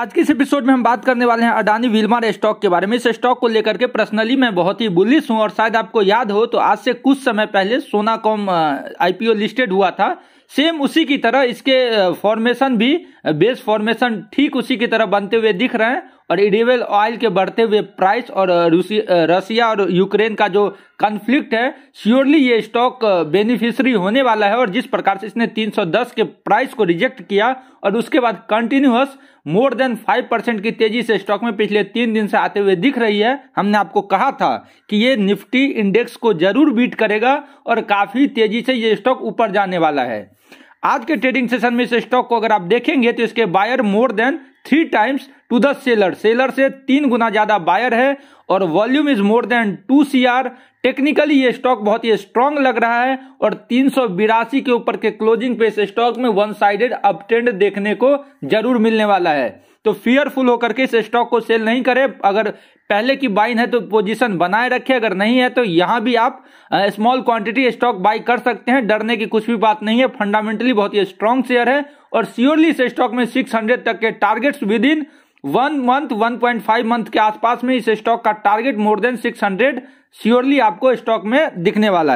आज के इस एपिसोड में हम बात करने वाले हैं अडानी विलमार स्टॉक के बारे में इस स्टॉक को लेकर के पर्सनली मैं बहुत ही बुलिस हूं और शायद आपको याद हो तो आज से कुछ समय पहले सोना कॉम आईपीओ लिस्टेड हुआ था सेम उसी की तरह इसके फॉर्मेशन भी बेस फॉर्मेशन ठीक उसी की तरह बनते हुए दिख रहे हैं और इडिबल ऑयल के बढ़ते हुए प्राइस और रसिया और यूक्रेन का जो कन्फ्लिक्ट है श्योरली ये स्टॉक बेनिफिशरी होने वाला है और जिस प्रकार से इसने 310 के प्राइस को रिजेक्ट किया और उसके बाद कंटिन्यूस मोर देन 5 परसेंट की तेजी से स्टॉक में पिछले तीन दिन से आते हुए दिख रही है हमने आपको कहा था कि ये निफ्टी इंडेक्स को जरूर बीट करेगा और काफी तेजी से ये स्टॉक ऊपर जाने वाला है आज के ट्रेडिंग सेशन में इस स्टॉक को अगर आप देखेंगे तो इसके buyer more than three times to the seller seller से तीन गुना ज़्यादा बायर है और volume is more than two C R technically ये स्टॉक बहुत ही स्ट्रांग लग रहा है और तीन सौ बिरासी के ऊपर के क्लोजिंग पे इस स्टॉक में वन साइडेड अपट्रेंड देखने को जरूर मिलने वाला है तो फियरफुल होकर के इस स्टॉक को सेल नहीं करें अगर पहले की बाइन है तो पोजीशन बनाए रखें अगर नहीं है तो यहां भी आप स्मॉल क्वांटिटी स्टॉक बाई कर सकते हैं डरने की कुछ भी बात नहीं है फंडामेंटली बहुत ही स्ट्रांग शेयर है और श्योरली इस स्टॉक में 600 तक के targets within one month one point five month के आसपास में इस स्टॉक का target more than six hundred surely आपको स्टॉक में दिखने वाला है